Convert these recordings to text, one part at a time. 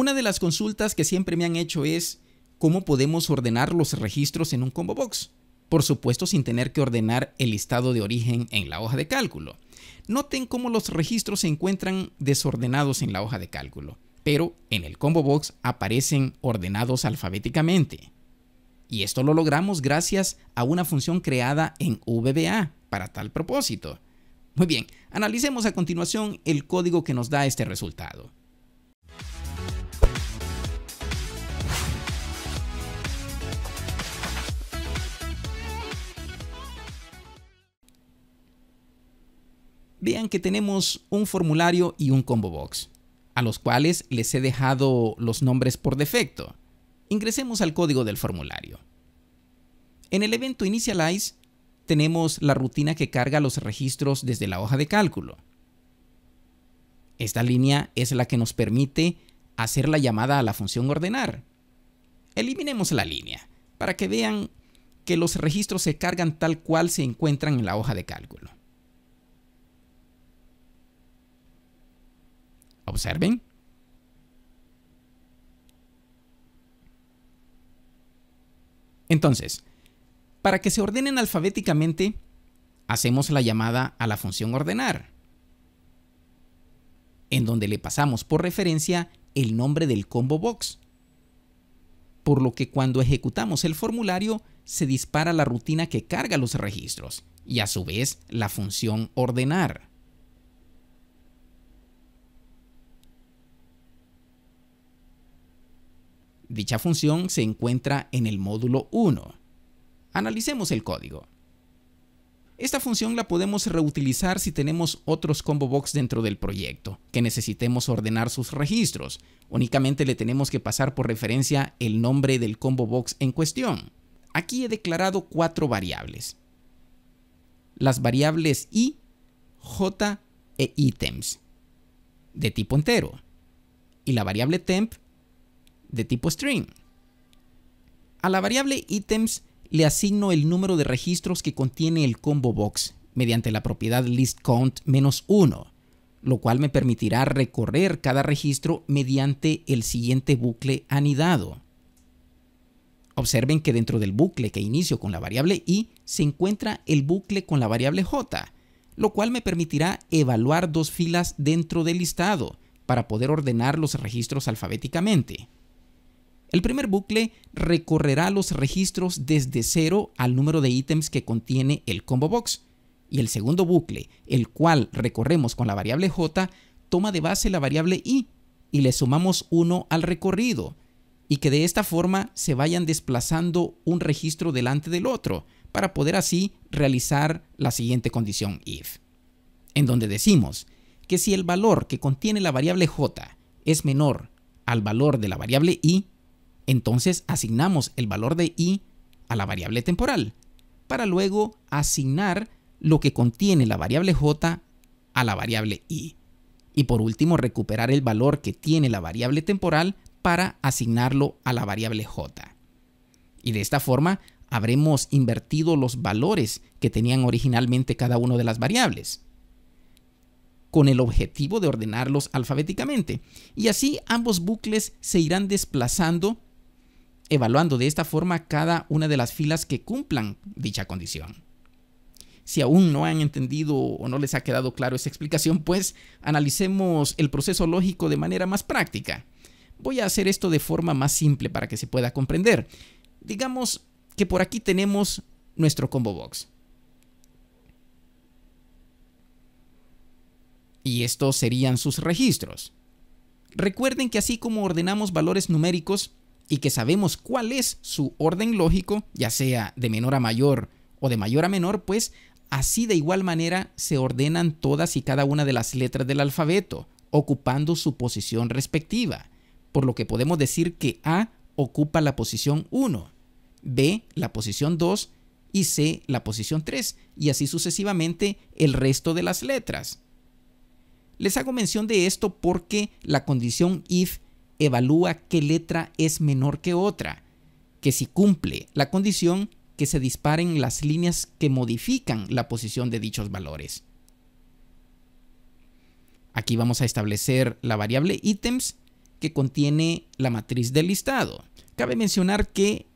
Una de las consultas que siempre me han hecho es cómo podemos ordenar los registros en un combo box. Por supuesto sin tener que ordenar el listado de origen en la hoja de cálculo. Noten cómo los registros se encuentran desordenados en la hoja de cálculo, pero en el combo box aparecen ordenados alfabéticamente. Y esto lo logramos gracias a una función creada en VBA para tal propósito. Muy bien, analicemos a continuación el código que nos da este resultado. vean que tenemos un formulario y un combo box, a los cuales les he dejado los nombres por defecto. Ingresemos al código del formulario. En el evento Initialize tenemos la rutina que carga los registros desde la hoja de cálculo. Esta línea es la que nos permite hacer la llamada a la función ordenar. Eliminemos la línea para que vean que los registros se cargan tal cual se encuentran en la hoja de cálculo. Observen. Entonces, para que se ordenen alfabéticamente, hacemos la llamada a la función ordenar, en donde le pasamos por referencia el nombre del combo box, por lo que cuando ejecutamos el formulario se dispara la rutina que carga los registros y a su vez la función ordenar. Dicha función se encuentra en el módulo 1. Analicemos el código. Esta función la podemos reutilizar si tenemos otros combo box dentro del proyecto, que necesitemos ordenar sus registros. Únicamente le tenemos que pasar por referencia el nombre del combo box en cuestión. Aquí he declarado cuatro variables. Las variables i, j e items, de tipo entero. Y la variable temp de tipo string. A la variable items le asigno el número de registros que contiene el combo box mediante la propiedad listCount-1, lo cual me permitirá recorrer cada registro mediante el siguiente bucle anidado. Observen que dentro del bucle que inicio con la variable i se encuentra el bucle con la variable j, lo cual me permitirá evaluar dos filas dentro del listado para poder ordenar los registros alfabéticamente. El primer bucle recorrerá los registros desde cero al número de ítems que contiene el combo box. Y el segundo bucle, el cual recorremos con la variable j, toma de base la variable i y le sumamos 1 al recorrido. Y que de esta forma se vayan desplazando un registro delante del otro para poder así realizar la siguiente condición if. En donde decimos que si el valor que contiene la variable j es menor al valor de la variable i, entonces asignamos el valor de i a la variable temporal para luego asignar lo que contiene la variable j a la variable i. Y por último recuperar el valor que tiene la variable temporal para asignarlo a la variable j. Y de esta forma habremos invertido los valores que tenían originalmente cada una de las variables con el objetivo de ordenarlos alfabéticamente. Y así ambos bucles se irán desplazando evaluando de esta forma cada una de las filas que cumplan dicha condición. Si aún no han entendido o no les ha quedado claro esa explicación, pues analicemos el proceso lógico de manera más práctica. Voy a hacer esto de forma más simple para que se pueda comprender. Digamos que por aquí tenemos nuestro combo box. Y estos serían sus registros. Recuerden que así como ordenamos valores numéricos, y que sabemos cuál es su orden lógico, ya sea de menor a mayor o de mayor a menor, pues así de igual manera se ordenan todas y cada una de las letras del alfabeto, ocupando su posición respectiva, por lo que podemos decir que A ocupa la posición 1, B la posición 2 y C la posición 3, y así sucesivamente el resto de las letras. Les hago mención de esto porque la condición if evalúa qué letra es menor que otra, que si cumple la condición que se disparen las líneas que modifican la posición de dichos valores. Aquí vamos a establecer la variable ítems que contiene la matriz del listado. Cabe mencionar que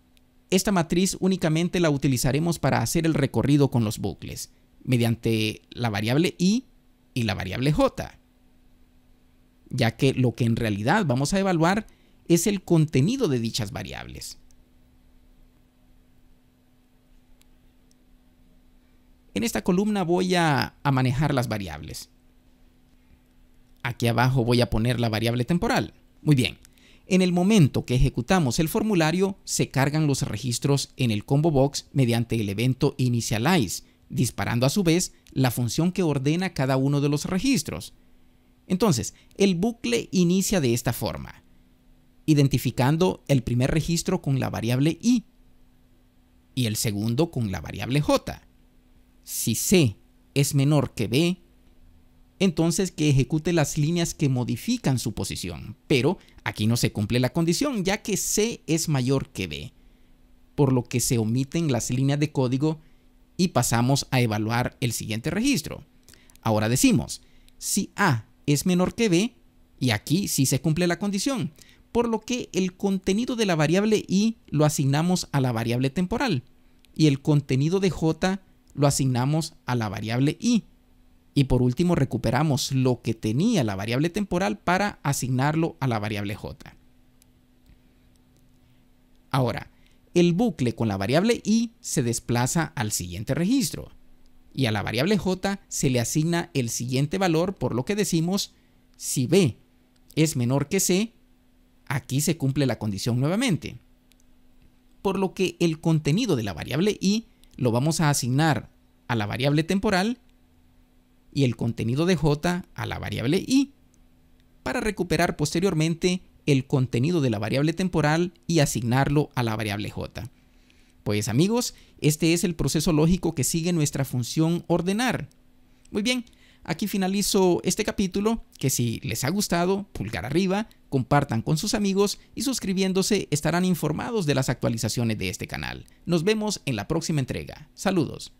esta matriz únicamente la utilizaremos para hacer el recorrido con los bucles, mediante la variable i y la variable j ya que lo que en realidad vamos a evaluar es el contenido de dichas variables. En esta columna voy a, manejar las variables. Aquí abajo voy a poner la variable temporal. Muy bien. En el momento que ejecutamos el formulario, se cargan los registros en el combo box mediante el evento initialize, disparando a su vez la función que ordena cada uno de los registros. Entonces, el bucle inicia de esta forma, identificando el primer registro con la variable i y el segundo con la variable j. Si c es menor que b, entonces que ejecute las líneas que modifican su posición, pero aquí no se cumple la condición ya que c es mayor que b, por lo que se omiten las líneas de código y pasamos a evaluar el siguiente registro. Ahora decimos, si A es menor que b y aquí sí se cumple la condición, por lo que el contenido de la variable i lo asignamos a la variable temporal y el contenido de j lo asignamos a la variable i. Y por último recuperamos lo que tenía la variable temporal para asignarlo a la variable j. Ahora, el bucle con la variable i se desplaza al siguiente registro y a la variable j se le asigna el siguiente valor, por lo que decimos, si b es menor que c, aquí se cumple la condición nuevamente. Por lo que el contenido de la variable i lo vamos a asignar a la variable temporal y el contenido de j a la variable i, para recuperar posteriormente el contenido de la variable temporal y asignarlo a la variable j. Pues amigos, este es el proceso lógico que sigue nuestra función ordenar. Muy bien, aquí finalizo este capítulo, que si les ha gustado, pulgar arriba, compartan con sus amigos y suscribiéndose estarán informados de las actualizaciones de este canal. Nos vemos en la próxima entrega. Saludos.